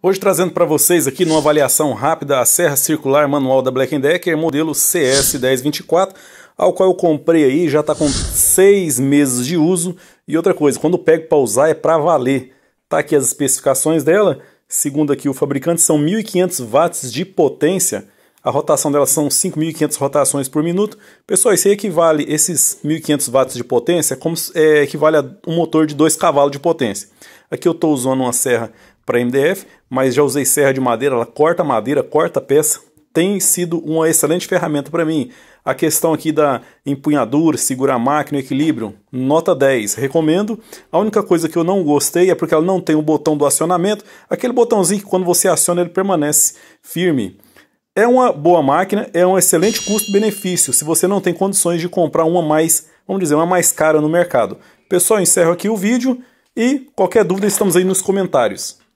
Hoje trazendo para vocês aqui numa avaliação rápida a serra circular manual da Black Decker, modelo CS1024, ao qual eu comprei aí, já está com seis meses de uso. E outra coisa, quando pego para usar é para valer. Tá aqui as especificações dela, segundo aqui o fabricante, são 1500 watts de potência. A rotação dela são 5.500 rotações por minuto. Pessoal, isso aí equivale, esses 1.500 watts de potência, é como, é, equivale a um motor de 2 cavalos de potência. Aqui eu estou usando uma serra para MDF, mas já usei serra de madeira, ela corta madeira, corta peça, tem sido uma excelente ferramenta para mim. A questão aqui da empunhadura, segurar a máquina, equilíbrio, nota 10, recomendo. A única coisa que eu não gostei é porque ela não tem o botão do acionamento, aquele botãozinho que quando você aciona ele permanece firme. É uma boa máquina, é um excelente custo-benefício se você não tem condições de comprar uma mais, vamos dizer, uma mais cara no mercado. Pessoal, encerro aqui o vídeo e qualquer dúvida estamos aí nos comentários.